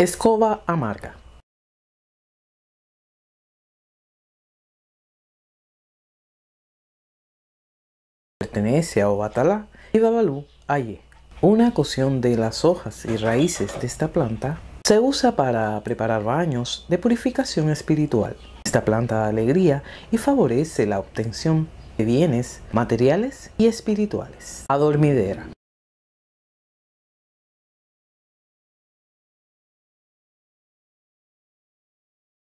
Escoba amarga. Pertenece a Obatalá y Babalú Aye. Una cocción de las hojas y raíces de esta planta se usa para preparar baños de purificación espiritual. Esta planta da alegría y favorece la obtención de bienes materiales y espirituales. Adormidera.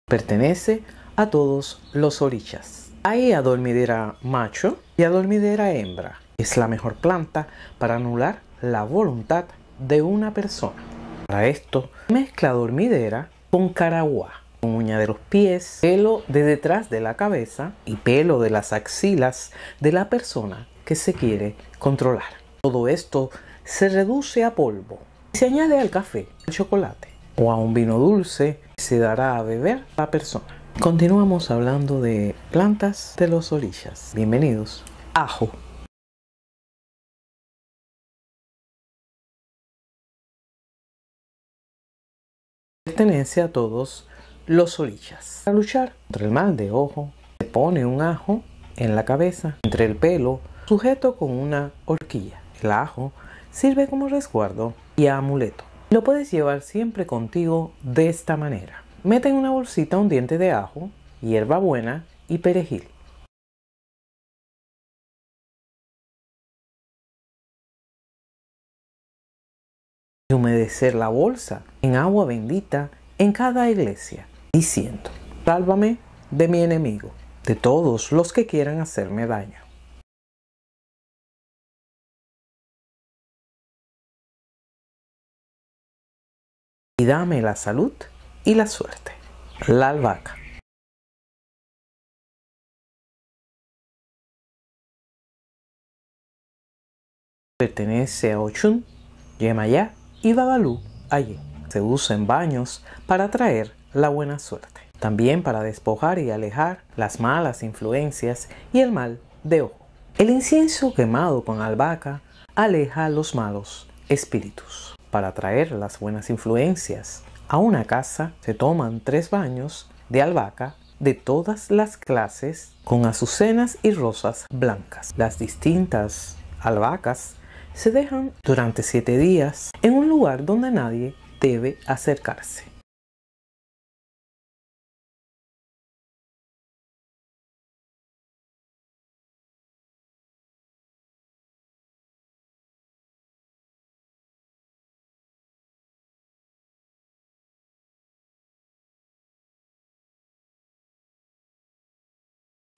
Pertenece a todos los orichas. Hay adormidera macho y adormidera hembra. Es la mejor planta para anular la voluntad de una persona. Para esto, mezcla adormidera con caragua, con uña de los pies, pelo de detrás de la cabeza y pelo de las axilas de la persona que se quiere controlar. Todo esto se reduce a polvo se añade al café, al chocolate o a un vino dulce se dará a beber la persona. Continuamos hablando de plantas de los orillas. Bienvenidos. Ajo. Pertenece a todos los orillas. Para luchar contra el mal de ojo, se pone un ajo en la cabeza, entre el pelo, sujeto con una horquilla. El ajo sirve como resguardo y amuleto. Lo puedes llevar siempre contigo de esta manera. Mete en una bolsita un diente de ajo, hierbabuena y perejil. humedecer la bolsa en agua bendita en cada iglesia, diciendo, sálvame de mi enemigo, de todos los que quieran hacerme daño. y dame la salud y la suerte. La albahaca. Pertenece a Ochun, Yemayá y Babalú, allí. Se usa en baños para atraer la buena suerte. También para despojar y alejar las malas influencias y el mal de ojo. El incienso quemado con albahaca aleja los malos espíritus. Para atraer las buenas influencias a una casa se toman tres baños de albahaca de todas las clases con azucenas y rosas blancas. Las distintas albahacas se dejan durante siete días en un lugar donde nadie debe acercarse.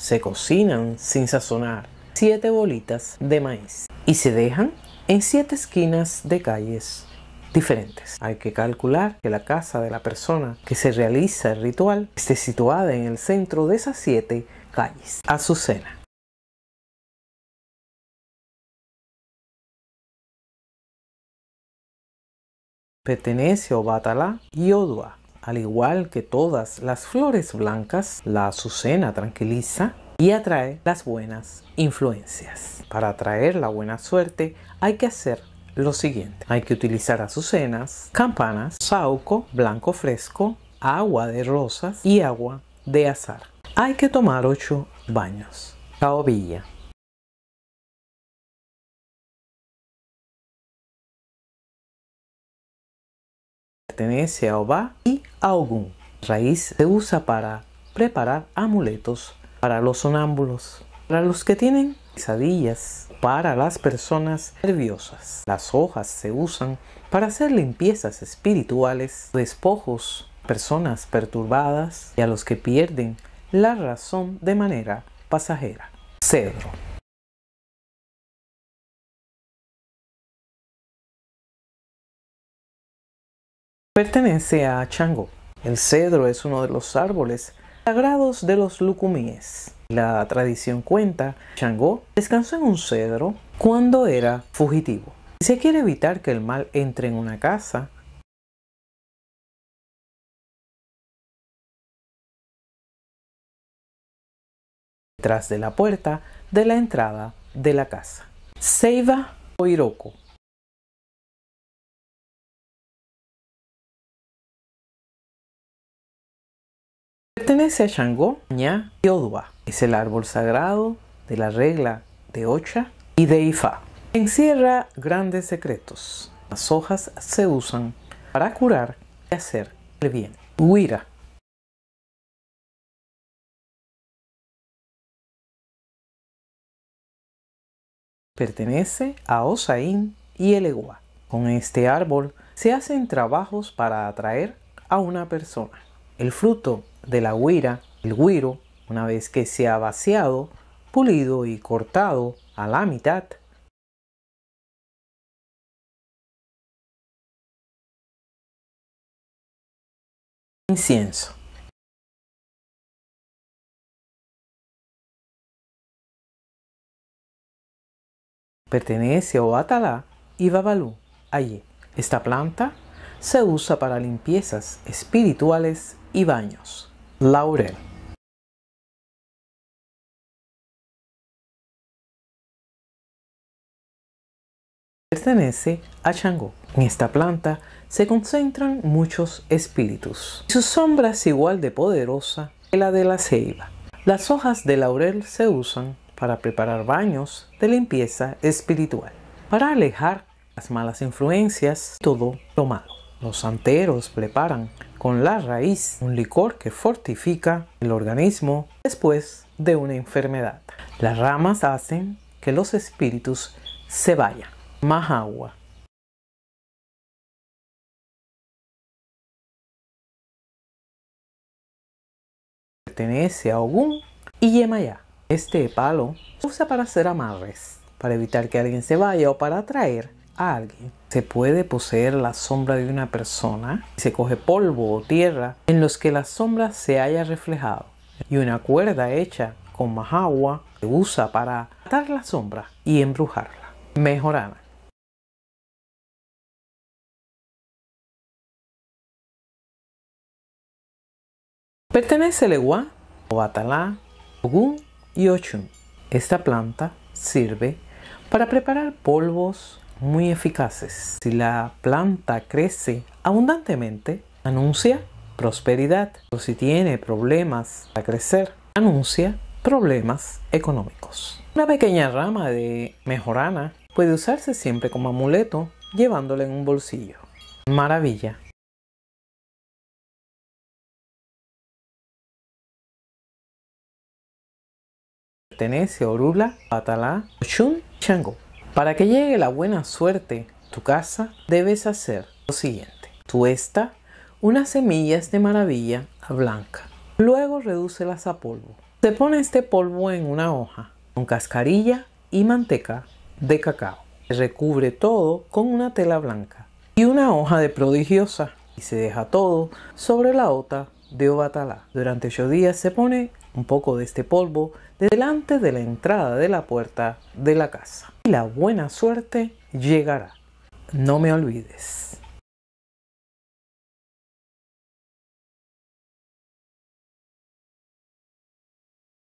se cocinan sin sazonar siete bolitas de maíz y se dejan en siete esquinas de calles diferentes. Hay que calcular que la casa de la persona que se realiza el ritual esté situada en el centro de esas siete calles. Azucena. Pertenece a Obatalá y Odua al igual que todas las flores blancas, la azucena tranquiliza y atrae las buenas influencias. Para atraer la buena suerte hay que hacer lo siguiente. Hay que utilizar azucenas, campanas, sauco, blanco fresco, agua de rosas y agua de azar. Hay que tomar ocho baños. Caobilla. Pertenece a Oba y Augun Raíz se usa para preparar amuletos para los sonámbulos, para los que tienen pesadillas, para las personas nerviosas. Las hojas se usan para hacer limpiezas espirituales, despojos, personas perturbadas y a los que pierden la razón de manera pasajera. Cedro. Pertenece a Chango. El cedro es uno de los árboles sagrados de los lucumíes. La tradición cuenta, Chango descansó en un cedro cuando era fugitivo. Si se quiere evitar que el mal entre en una casa, detrás de la puerta de la entrada de la casa. Seiba Oiroko Pertenece a Shangó, Ña y Odua. Es el árbol sagrado de la regla de Ocha y de Ifá. Encierra grandes secretos. Las hojas se usan para curar y hacer el bien. Huira. Pertenece a Osaín y Elegua. Con este árbol se hacen trabajos para atraer a una persona. El fruto de la guira, el guiro, una vez que se ha vaciado, pulido y cortado a la mitad, incienso. Pertenece a Oatalá y Babalú. Allí, esta planta se usa para limpiezas espirituales y baños. Laurel pertenece a Changó. En esta planta se concentran muchos espíritus. Su sombra es igual de poderosa que la de la ceiba. Las hojas de laurel se usan para preparar baños de limpieza espiritual, para alejar las malas influencias, todo lo malo. Los anteros preparan con la raíz un licor que fortifica el organismo después de una enfermedad. Las ramas hacen que los espíritus se vayan. Más agua. Pertenece a Ogún y Yemayá. Este palo se usa para hacer amarres, para evitar que alguien se vaya o para atraer a alguien. Se puede poseer la sombra de una persona, se coge polvo o tierra en los que la sombra se haya reflejado y una cuerda hecha con más agua se usa para atar la sombra y embrujarla. Mejorana. Pertenece al Ewa, Obatalá, Ogun y Ochun. Esta planta sirve para preparar polvos, muy eficaces. Si la planta crece abundantemente, anuncia prosperidad. O si tiene problemas para crecer, anuncia problemas económicos. Una pequeña rama de mejorana puede usarse siempre como amuleto llevándola en un bolsillo. Maravilla. Pertenece a Orula, Patalá, Oshun, Chango. Para que llegue la buena suerte a tu casa, debes hacer lo siguiente. Tuesta unas semillas de maravilla a blanca. Luego redúcelas a polvo. Se pone este polvo en una hoja con cascarilla y manteca de cacao. Se recubre todo con una tela blanca y una hoja de prodigiosa y se deja todo sobre la ota de obatalá. Durante ocho días se pone un poco de este polvo delante de la entrada de la puerta de la casa. Y la buena suerte llegará. No me olvides.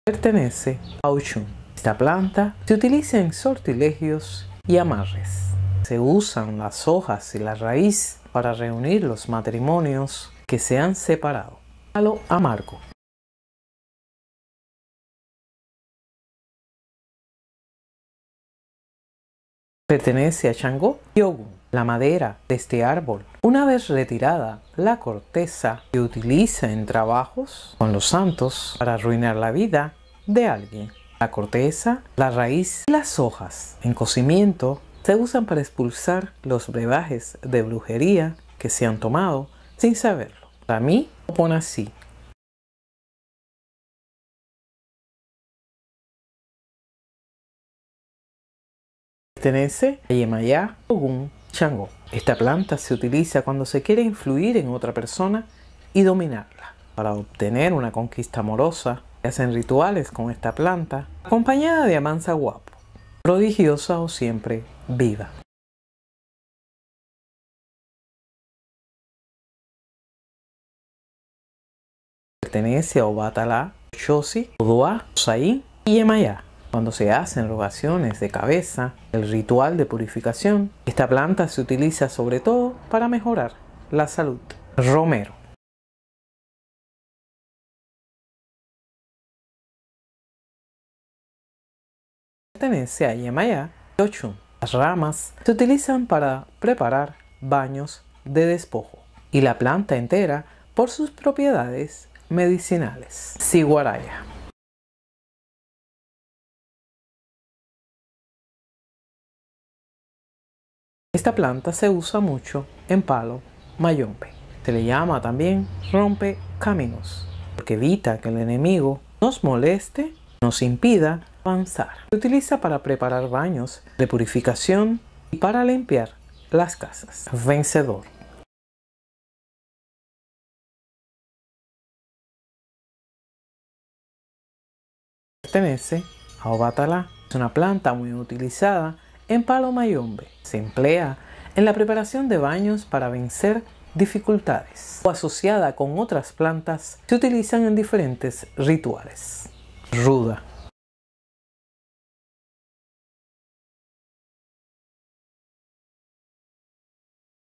Pertenece a Ushun. Esta planta se utiliza en sortilegios y amarres. Se usan las hojas y la raíz para reunir los matrimonios que se han separado. Palo amargo pertenece a Chango Yogun, la madera de este árbol. Una vez retirada la corteza, se utiliza en trabajos con los santos para arruinar la vida de alguien. La corteza, la raíz y las hojas en cocimiento se usan para expulsar los brebajes de brujería que se han tomado sin saberlo. Para mí, pone así. Pertenece a Yemayá Ogun Chango. Esta planta se utiliza cuando se quiere influir en otra persona y dominarla. Para obtener una conquista amorosa, hacen rituales con esta planta, acompañada de amanza guapo, prodigiosa o siempre viva. Pertenece a Obatalá, Shoshi, Odoa, Saí y Yemayá. Cuando se hacen rogaciones de cabeza, el ritual de purificación, esta planta se utiliza sobre todo para mejorar la salud. Romero. Pertenece a Yemaya y Las ramas se utilizan para preparar baños de despojo y la planta entera por sus propiedades medicinales. Siguaraya Esta planta se usa mucho en palo mayombe. Se le llama también rompe caminos, porque evita que el enemigo nos moleste, nos impida avanzar. Se utiliza para preparar baños de purificación y para limpiar las casas. Vencedor. Pertenece a Obatala. Es una planta muy utilizada en palo mayombe. Se emplea en la preparación de baños para vencer dificultades o asociada con otras plantas se utilizan en diferentes rituales. Ruda.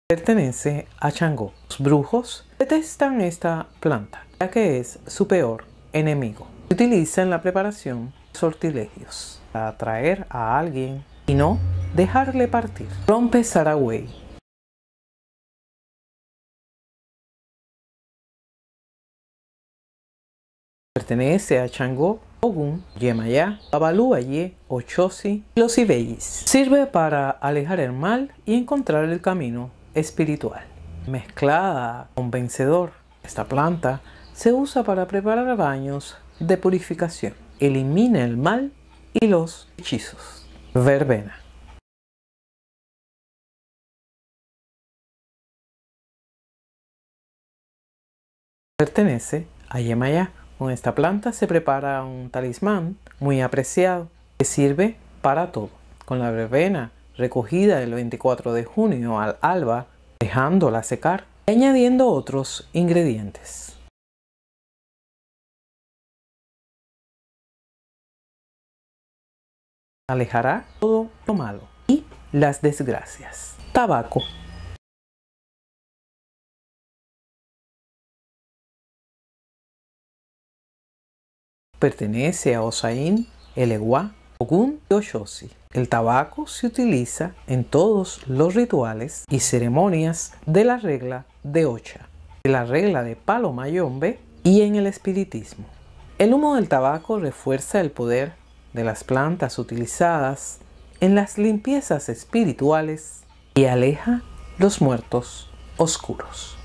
Pertenece a Changó. Los brujos detestan esta planta, ya que es su peor enemigo. Se utiliza en la preparación de sortilegios para atraer a alguien y no dejarle partir. Rompe Saraway Pertenece a Changó, Ogun, Yemayá, Babalúayé, Ochosi y los Ibeyis. Sirve para alejar el mal y encontrar el camino espiritual. Mezclada con vencedor, esta planta se usa para preparar baños de purificación. Elimina el mal y los hechizos verbena Pertenece a Yemayá. Con esta planta se prepara un talismán muy apreciado que sirve para todo. Con la verbena recogida el 24 de junio al alba, dejándola secar, y añadiendo otros ingredientes. alejará todo lo malo y las desgracias. Tabaco. Pertenece a Osain, Eleguá, Ogun y Oshosi. El tabaco se utiliza en todos los rituales y ceremonias de la regla de Ocha, de la regla de Palo Mayombe y en el espiritismo. El humo del tabaco refuerza el poder de las plantas utilizadas en las limpiezas espirituales y aleja los muertos oscuros.